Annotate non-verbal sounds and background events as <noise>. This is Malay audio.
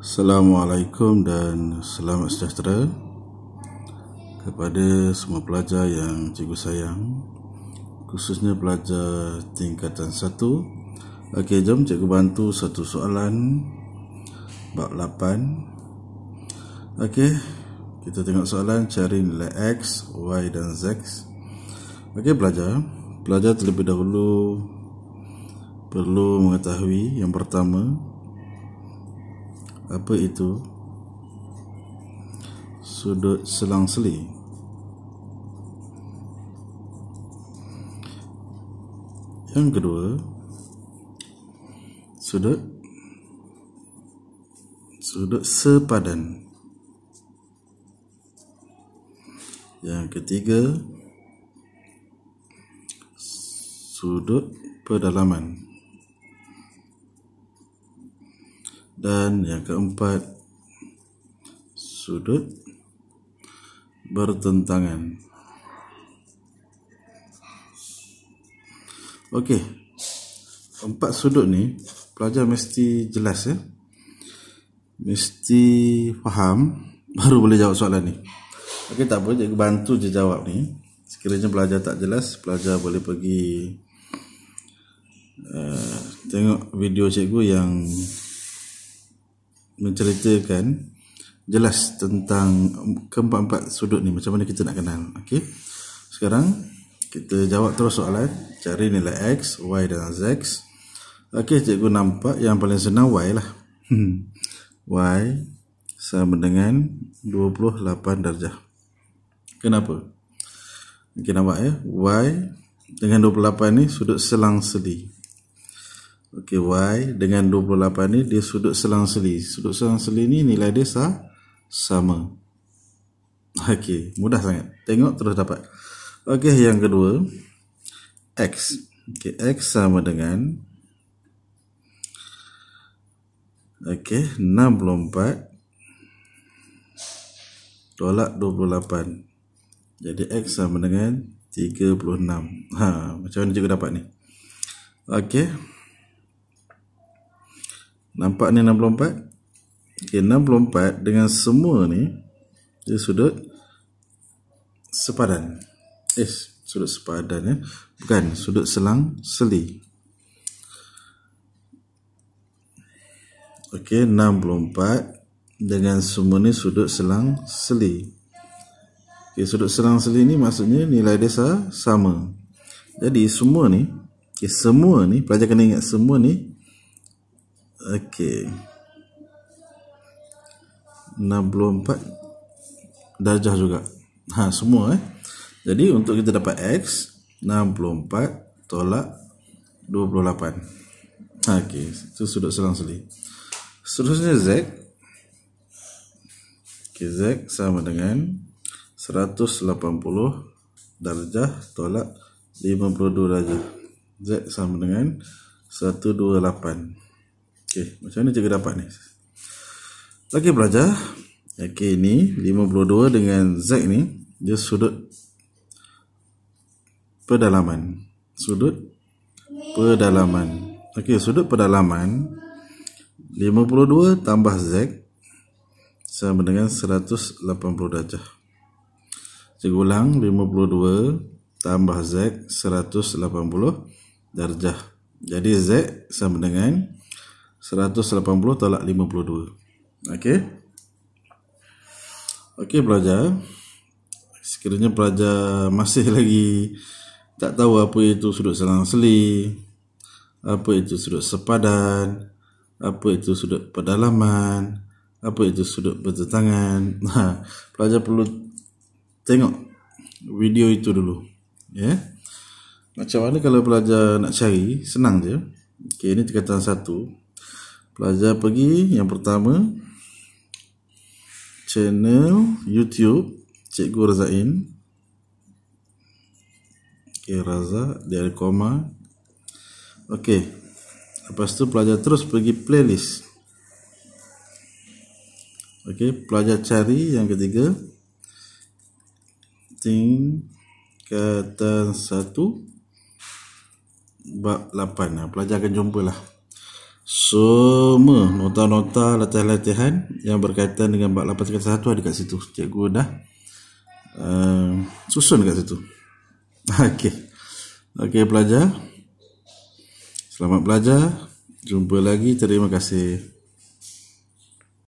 Assalamualaikum dan selamat sejahtera kepada semua pelajar yang cikgu sayang khususnya pelajar tingkatan 1 ok jom cikgu bantu satu soalan bab 8 ok kita tengok soalan cari nilai x, y dan z ok pelajar pelajar terlebih dahulu perlu mengetahui yang pertama apa itu sudut selang-seli yang kedua sudut sudut sepadan yang ketiga sudut pedalaman dan yang keempat sudut bertentangan Okey. Empat sudut ni pelajar mesti jelas ya. Mesti faham <laughs> baru boleh jawab soalan ni. Okey tak apa, cikgu bantu je jawab ni. Sekiranya pelajar tak jelas, pelajar boleh pergi uh, tengok video cikgu yang menceritakan jelas tentang keempat-empat sudut ni macam mana kita nak kenal okey sekarang kita jawab terus soalan cari nilai x y dan z okey cikgu nampak yang paling senang y lah <laughs> y sama dengan 28 darjah kenapa kita okay, nampak ya y dengan 28 ni sudut selang seli Okey y dengan 28 ni dia sudut selang-seli. Sudut selang-seli ni nilai dia sah, sama. Okey, mudah sangat. Tengok terus dapat. Okey, yang kedua x. Okey, x sama dengan Okey, 64 tolak 28. Jadi x sama dengan 36. Ha, macam mana juga dapat ni. Okey. Nampak ni 64? Okay, 64 dengan semua ni dia sudut sepadan. Eh, sudut sepadan ya. Bukan, sudut selang seli. Okey, 64 dengan semua ni sudut selang seli. Okey, sudut selang seli ni maksudnya nilai desa sama. Jadi semua ni, okay, semua ni pelajar kena ingat semua ni Okey. 64 darjah juga. Ha semua eh. Jadi untuk kita dapat x 64 tolak 28. Ha okey, itu sudut selang-seli. Seterusnya z okay, z sama dengan 180 darjah tolak 52 darjah. Z sama dengan 128. Okey, macam mana cikgu dapat ni? Okey, pelajar. Okey, ni 52 dengan Z ni, dia sudut pedalaman. Sudut pedalaman. Okey, sudut pedalaman 52 tambah Z sama dengan 180 darjah. Cikgu ulang, 52 tambah Z 180 darjah. Jadi Z sama dengan 180 tolak 52 Okey Okey pelajar Sekiranya pelajar masih <laughs> lagi Tak tahu apa itu sudut selang seli Apa itu sudut sepadan Apa itu sudut pedalaman Apa itu sudut bertentangan <laughs> nah, Pelajar perlu tengok video itu dulu Ya yeah. Macam mana kalau pelajar nak cari Senang je Okey ini tingkatan satu Pelajar pergi yang pertama channel YouTube Cikgu Razain. Okey Raza dia ada koma. Okey. Lepas tu pelajar terus pergi playlist. Okey, pelajar cari yang ketiga. ting Tingkatan satu Bab 8 Pelajar akan jumpa lah semua nota-nota latihan-latihan yang berkaitan dengan bab 831 ada dekat situ. Cikgu dah uh, susun dekat situ. <laughs> Okey. Okey pelajar. Selamat belajar. Jumpa lagi. Terima kasih.